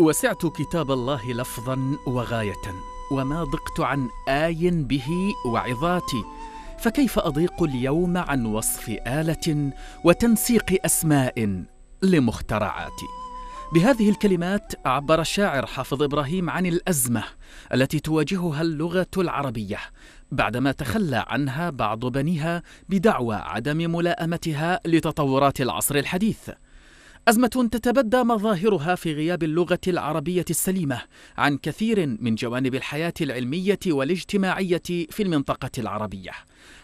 وسعت كتاب الله لفظا وغايه وما ضقت عن آي به وعظاتي فكيف أضيق اليوم عن وصف آلة وتنسيق أسماء لمخترعاتي بهذه الكلمات عبر الشاعر حافظ إبراهيم عن الأزمة التي تواجهها اللغة العربية بعدما تخلى عنها بعض بنيها بدعوى عدم ملائمتها لتطورات العصر الحديث أزمة تتبدى مظاهرها في غياب اللغة العربية السليمة عن كثير من جوانب الحياة العلمية والاجتماعية في المنطقة العربية،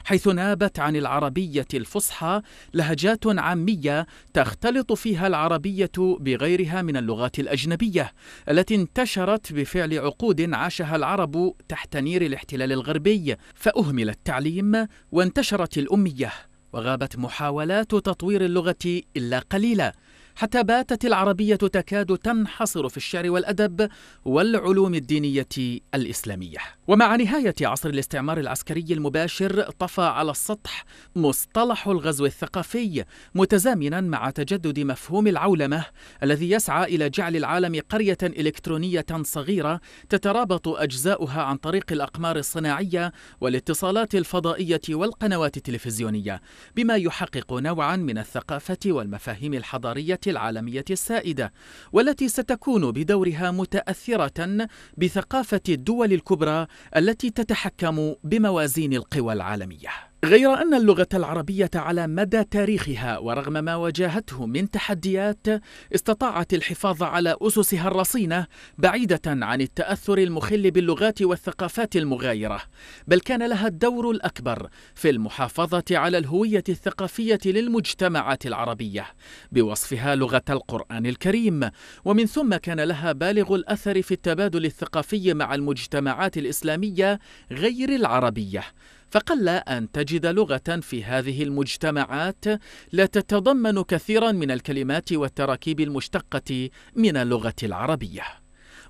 حيث نابت عن العربية الفصحى لهجات عامية تختلط فيها العربية بغيرها من اللغات الأجنبية التي انتشرت بفعل عقود عاشها العرب تحت نير الاحتلال الغربي، فأهمل التعليم وانتشرت الأمية، وغابت محاولات تطوير اللغة إلا قليلة حتى باتت العربية تكاد تنحصر في الشعر والأدب والعلوم الدينية الإسلامية ومع نهاية عصر الاستعمار العسكري المباشر طفى على السطح مصطلح الغزو الثقافي متزامنا مع تجدد مفهوم العولمة الذي يسعى إلى جعل العالم قرية إلكترونية صغيرة تترابط أجزاؤها عن طريق الأقمار الصناعية والاتصالات الفضائية والقنوات التلفزيونية بما يحقق نوعا من الثقافة والمفاهيم الحضارية العالمية السائدة والتي ستكون بدورها متأثرة بثقافة الدول الكبرى التي تتحكم بموازين القوى العالمية غير أن اللغة العربية على مدى تاريخها ورغم ما واجهته من تحديات استطاعت الحفاظ على أسسها الرصينة بعيدة عن التأثر المخل باللغات والثقافات المغايرة بل كان لها الدور الأكبر في المحافظة على الهوية الثقافية للمجتمعات العربية بوصفها لغة القرآن الكريم ومن ثم كان لها بالغ الأثر في التبادل الثقافي مع المجتمعات الإسلامية غير العربية فقل أن تجد لغة في هذه المجتمعات لا تتضمن كثيرا من الكلمات والتراكيب المشتقة من اللغة العربية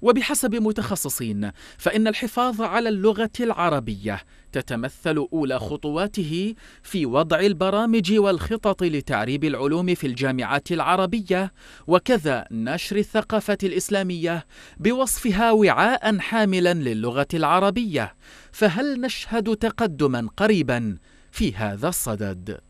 وبحسب متخصصين فإن الحفاظ على اللغة العربية تتمثل أولى خطواته في وضع البرامج والخطط لتعريب العلوم في الجامعات العربية وكذا نشر الثقافة الإسلامية بوصفها وعاء حاملا للغة العربية فهل نشهد تقدما قريبا في هذا الصدد؟